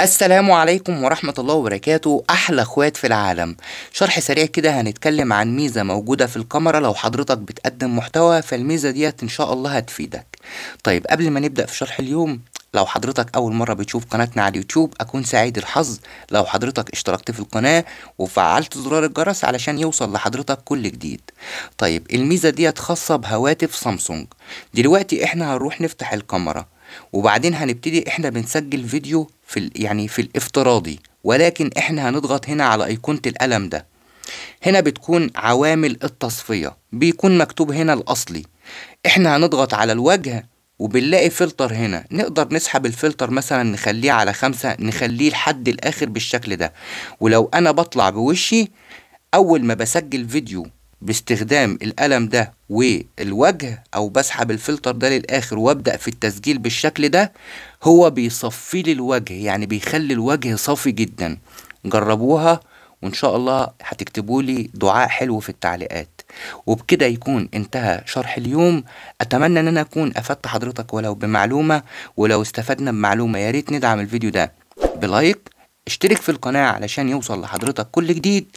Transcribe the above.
السلام عليكم ورحمة الله وبركاته أحلى أخوات في العالم شرح سريع كده هنتكلم عن ميزة موجودة في الكاميرا لو حضرتك بتقدم محتوى فالميزة ديت إن شاء الله هتفيدك طيب قبل ما نبدأ في شرح اليوم لو حضرتك أول مرة بتشوف قناتنا على اليوتيوب أكون سعيد الحظ لو حضرتك اشتركت في القناة وفعلت زرار الجرس علشان يوصل لحضرتك كل جديد طيب الميزة ديت خاصة بهواتف سامسونج دلوقتي احنا هنروح نفتح الكاميرا وبعدين هنبتدي احنا بنسجل فيديو في يعني في الافتراضي ولكن احنا هنضغط هنا على ايقونة القلم ده هنا بتكون عوامل التصفية بيكون مكتوب هنا الأصلي احنا هنضغط على الوجه وبنلاقي فلتر هنا نقدر نسحب الفلتر مثلا نخليه على خمسة نخليه لحد الآخر بالشكل ده ولو أنا بطلع بوشي أول ما بسجل فيديو باستخدام القلم ده والوجه او بسحب الفلتر ده للاخر وابدا في التسجيل بالشكل ده هو بيصفي لي الوجه يعني بيخلي الوجه صافي جدا جربوها وان شاء الله هتكتبوا لي دعاء حلو في التعليقات وبكده يكون انتهى شرح اليوم اتمنى ان انا اكون افدت حضرتك ولو بمعلومه ولو استفدنا بمعلومه يا ريت ندعم الفيديو ده بلايك اشترك في القناه علشان يوصل لحضرتك كل جديد